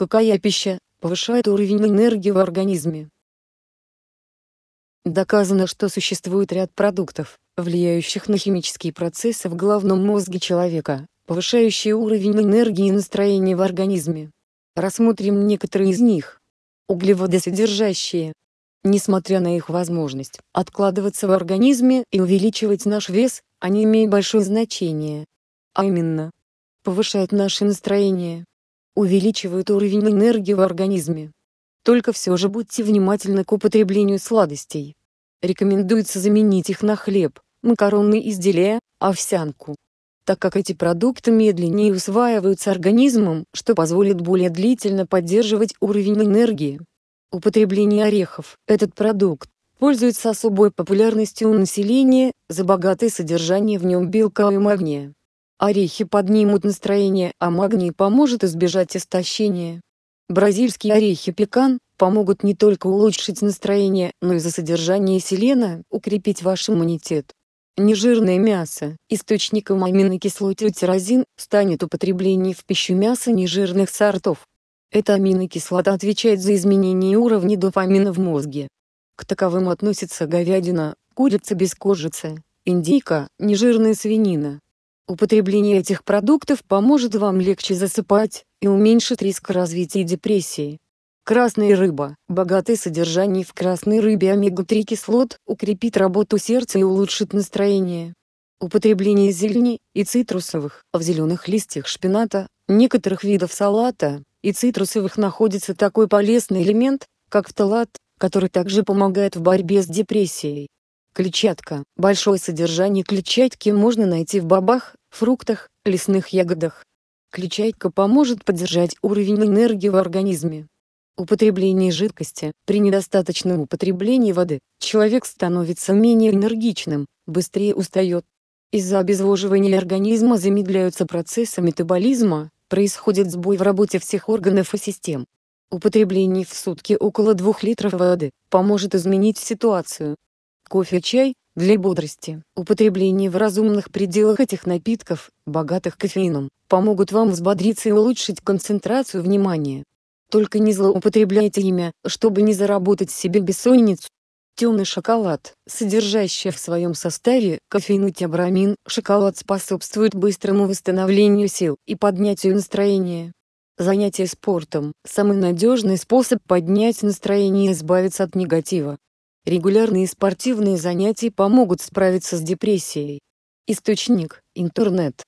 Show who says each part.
Speaker 1: Какая пища повышает уровень энергии в организме? Доказано, что существует ряд продуктов, влияющих на химические процессы в головном мозге человека, повышающие уровень энергии и настроения в организме. Рассмотрим некоторые из них. Углеводосодержащие. Несмотря на их возможность откладываться в организме и увеличивать наш вес, они имеют большое значение. А именно, повышают наше настроение, увеличивают уровень энергии в организме. Только все же будьте внимательны к употреблению сладостей. Рекомендуется заменить их на хлеб, макаронные изделия, овсянку. Так как эти продукты медленнее усваиваются организмом, что позволит более длительно поддерживать уровень энергии. Употребление орехов. Этот продукт пользуется особой популярностью у населения за богатое содержание в нем белка и магния. Орехи поднимут настроение, а магний поможет избежать истощения. Бразильские орехи пекан помогут не только улучшить настроение, но и за содержание селена укрепить ваш иммунитет. Нежирное мясо, источником аминокислот тирозин, станет употребление в пищу мяса нежирных сортов. Эта аминокислота отвечает за изменение уровня дофамина в мозге. К таковым относятся говядина, курица без кожицы, индейка, нежирная свинина, Употребление этих продуктов поможет вам легче засыпать и уменьшит риск развития депрессии. Красная рыба, богатый содержанием в красной рыбе омега-3 кислот, укрепит работу сердца и улучшит настроение. Употребление зелени и цитрусовых в зеленых листьях шпината, некоторых видов салата и цитрусовых находится такой полезный элемент, как фталат, который также помогает в борьбе с депрессией. Клетчатка. Большое содержание клетчатки можно найти в бобах, фруктах, лесных ягодах. Клетчатка поможет поддержать уровень энергии в организме. Употребление жидкости. При недостаточном употреблении воды человек становится менее энергичным, быстрее устает. Из-за обезвоживания организма замедляются процессы метаболизма, происходит сбой в работе всех органов и систем. Употребление в сутки около 2 литров воды поможет изменить ситуацию, кофе, чай для бодрости. Употребление в разумных пределах этих напитков, богатых кофеином, помогут вам взбодриться и улучшить концентрацию внимания. Только не злоупотребляйте ими, чтобы не заработать себе бессонницу. Темный шоколад, содержащий в своем составе кофеин и теобрамин, шоколад способствует быстрому восстановлению сил и поднятию настроения. Занятие спортом – самый надежный способ поднять настроение и избавиться от негатива. Регулярные спортивные занятия помогут справиться с депрессией. Источник – интернет.